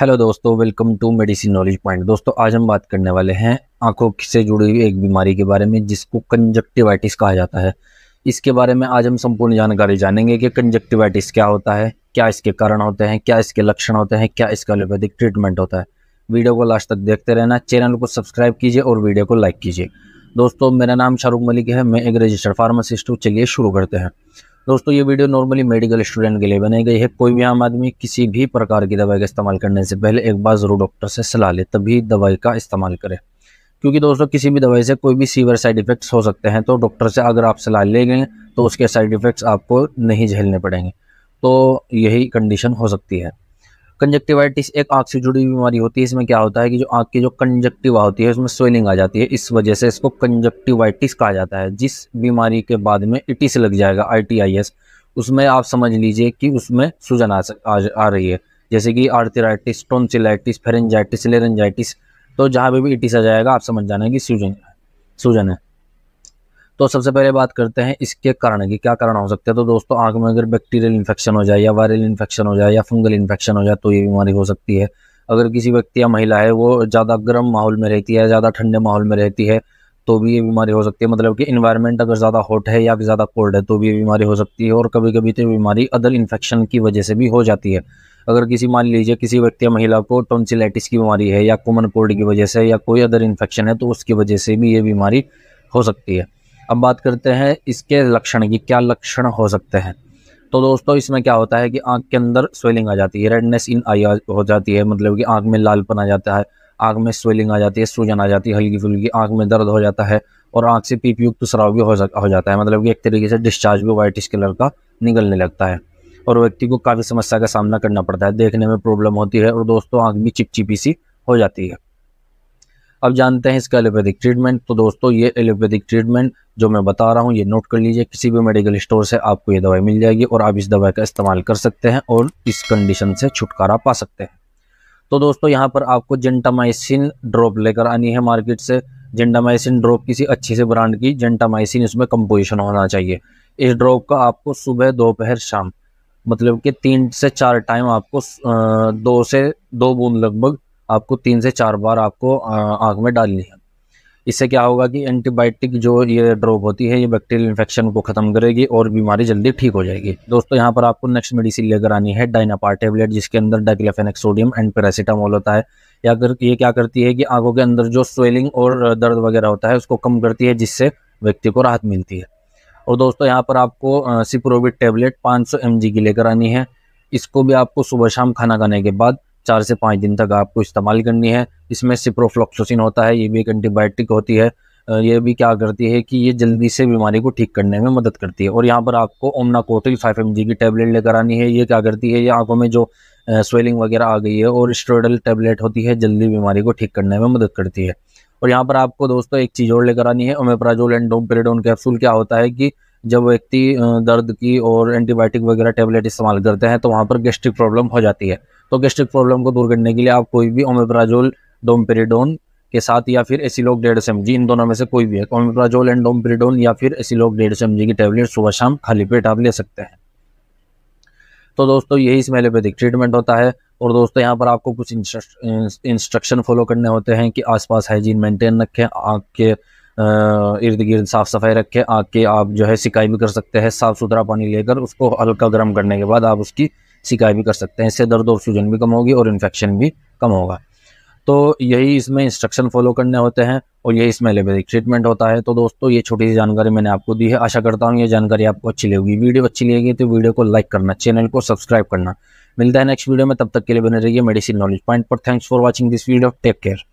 hello दोस्तों welcome to medicine knowledge point दोस्तों आज हम बात करने वाले हैं आंखों से जुड़ी हुई एक बीमारी के बारे में जिसको कंजक्टिवाइटिस कहा जाता है इसके बारे में आज हम संपूर्ण जानकारी जानेंगे कि कंजक्टिवाइटिस क्या होता है क्या इसके कारण होते हैं क्या इसके लक्षण होते हैं क्या इसका एलोपैथिक ट्रीटमेंट होता है वीडियो को लास्ट तक देखते रहना चैनल को सब्सक्राइब कीजिए और वीडियो को लाइक कीजिए दोस्तों मेरा नाम शाहरुख मलिक है मैं एक रजिस्टर्ड फार्मासिस्ट हूँ चलिए शुरू करते हैं दोस्तों ये वीडियो नॉर्मली मेडिकल स्टूडेंट के लिए बनाई गई है कोई भी आम आदमी किसी भी प्रकार की दवाई का इस्तेमाल करने से पहले एक बार ज़रूर डॉक्टर से सलाह ले तभी दवाई का इस्तेमाल करें क्योंकि दोस्तों किसी भी दवाई से कोई भी सीवर साइड इफ़ेक्ट्स हो सकते हैं तो डॉक्टर से अगर आप सलाह ले गए तो उसके साइड इफ़ेक्ट्स आपको नहीं झेलने पड़ेंगे तो यही कंडीशन हो सकती है कंजक्टिवाइटिस एक आँख से जुड़ी बीमारी होती है इसमें क्या होता है कि जो आँख की जो कंजक्टिवा होती है उसमें स्वेलिंग आ जाती है इस वजह से इसको कंजक्टिवाइटिस कहा जाता है जिस बीमारी के बाद में इटिस लग जाएगा आई उसमें आप समझ लीजिए कि उसमें सूजन आ, आ, आ रही है जैसे कि आर्थराइटिस टोनसिलाइटिस फेरेंजाइटिस लेरेंजाइटिस तो जहाँ पर भी इटिस आ जाएगा आप समझ जाना है कि सूजन सूजन है तो सबसे पहले बात करते हैं इसके कारण की क्या कारण हो सकते हैं तो दोस्तों आंख में अगर बैक्टीरियल इन्फेक्शन हो जाए या वायरल इन्फेक्शन हो जाए या फंगल इन्फेक्शन हो जाए तो ये बीमारी हो सकती है अगर किसी व्यक्ति या महिला है वो ज़्यादा गर्म माहौल में रहती है ज़्यादा ठंडे माहौल में रहती है तो भी ये बीमारी हो सकती है मतलब कि इन्वायरमेंट अगर ज़्यादा हॉट है या ज़्यादा कोल्ड है तो भी ये बीमारी हो सकती है और कभी कभी तो बीमारी अदर इन्फेक्शन की वजह से भी हो जाती है अगर किसी मान लीजिए किसी व्यक्ति या महिला को टोन्सिलाइटिस की बीमारी है या कॉमन कोल्ड की वजह से या कोई अदर इन्फेक्शन है तो उसकी वजह से भी ये बीमारी हो सकती है अब बात करते हैं इसके लक्षण की क्या लक्षण हो सकते हैं तो दोस्तों इसमें क्या होता है कि आँख के अंदर स्वेलिंग आ जाती है रेडनेस इन आई हो जाती है मतलब कि आँख में लालपन आ जाता है आँख में स्वेलिंग आ जाती है सूजन आ जाती है हल्की फुल्की आँख में दर्द हो जाता है और आँख से पीप युक्त स्राव भी हो, हो जाता है मतलब कि एक तरीके से डिस्चार्ज भी वाइटिस कलर का निकलने लगता है और व्यक्ति को काफ़ी समस्या का सामना करना पड़ता है देखने में प्रॉब्लम होती है और दोस्तों आँख भी चिपचिपी सी हो जाती है अब जानते हैं इसका एलोपैथिक ट्रीटमेंट तो दोस्तों ये एलोपैथिक ट्रीटमेंट जो मैं बता रहा हूँ ये नोट कर लीजिए किसी भी मेडिकल स्टोर से आपको ये दवाई मिल जाएगी और आप इस दवाई का इस्तेमाल कर सकते हैं और इस कंडीशन से छुटकारा पा सकते हैं तो दोस्तों यहाँ पर आपको जेंटामाइसिन ड्रॉप लेकर आनी है मार्केट से जेंटामाइसिन ड्रॉप किसी अच्छे से ब्रांड की जेंटामाइसिन इसमें कंपोजिशन होना चाहिए इस ड्रॉप का आपको सुबह दोपहर शाम मतलब कि तीन से चार टाइम आपको दो से दो बूंद लगभग आपको तीन से चार बार आपको आँख में डालनी है इससे क्या होगा कि एंटीबायोटिक जो ये ड्रॉप होती है ये बैक्टीरियल इन्फेक्शन को ख़त्म करेगी और बीमारी जल्दी ठीक हो जाएगी दोस्तों यहाँ पर आपको नेक्स्ट मेडिसिन लेकर आनी है डाइनापार टेबलेट जिसके अंदर डाइक्लाफेनिक सोडियम एंड पैरासीटामोल होता है या कर ये क्या करती है कि आंखों के अंदर जो स्वेलिंग और दर्द वगैरह होता है उसको कम करती है जिससे व्यक्ति को राहत मिलती है और दोस्तों यहाँ पर आपको सिप्रोविट टेबलेट पाँच सौ की लेकर आनी है इसको भी आपको सुबह शाम खाना खाने के बाद चार से पाँच दिन तक आपको इस्तेमाल करनी है इसमें सिप्रोफ्लोक्सोसिन होता है ये भी एक एंटीबायोटिक होती है ये भी क्या करती है कि ये जल्दी से बीमारी को ठीक करने में मदद करती है और यहाँ पर आपको ओमनाकोटिल फाइव एम की टैबलेट लेकर आनी है ये क्या करती है ये आंखों में जो स्वेलिंग वगैरह आ गई है और स्ट्रोडल टैबलेट होती है जल्दी बीमारी को ठीक करने में मदद करती है और यहाँ पर आपको दोस्तों एक चीज़ और लेकर आनी है ओमेप्राजोल एंड डोम कैप्सूल क्या होता है कि जब व्यक्ति दर्द की और एंटीबायोटिक वगैरह टेबलेट इस्तेमाल करते हैं तो वहाँ पर गैस्ट्रिक प्रॉब्लम हो जाती है तो गैस्ट्रिक प्रॉब्लम को दूर करने के लिए आप कोई भी ओमेप्राजोल डोमपेरिडोन के साथ या फिर एसिलोक डेढ़ सौ जी इन दोनों में से कोई भी है ओमेप्राजोल एंड डोमपेरिडोन या फिर एसिलोक डेढ़ सौ की टेबलेट सुबह शाम खाली पेट आप ले सकते हैं तो दोस्तों यही इसमें एलोपैथिक ट्रीटमेंट होता है और दोस्तों यहाँ पर आपको कुछ इंस्ट्रक्शन फॉलो करने होते हैं कि आसपास हाइजीन मेंटेन रखें आपके इर्द गिर्द साफ़ सफाई रखें आग के आप जो है सिकाई भी कर सकते हैं साफ़ सुथरा पानी लेकर उसको हल्का गर्म करने के बाद आप उसकी सिकाई भी कर सकते हैं इससे दर्द और सूजन भी कम होगी और इन्फेक्शन भी कम होगा तो यही इसमें इंस्ट्रक्शन फॉलो करने होते हैं और यही इसमें एलोपैथिक ट्रीटमेंट होता है तो दोस्तों ये छोटी सी जानकारी मैंने आपको दी है आशा करता हूँ ये जानकारी आपको अच्छी लगेगी वीडियो अच्छी लगेगी तो वीडियो को लाइक करना चैनल को सब्सक्राइब करना मिलता है नेक्स्ट वीडियो में तब तक के लिए बने रहिए मेडिसिन नॉलेज पॉइंट पर thanks for watching this video take care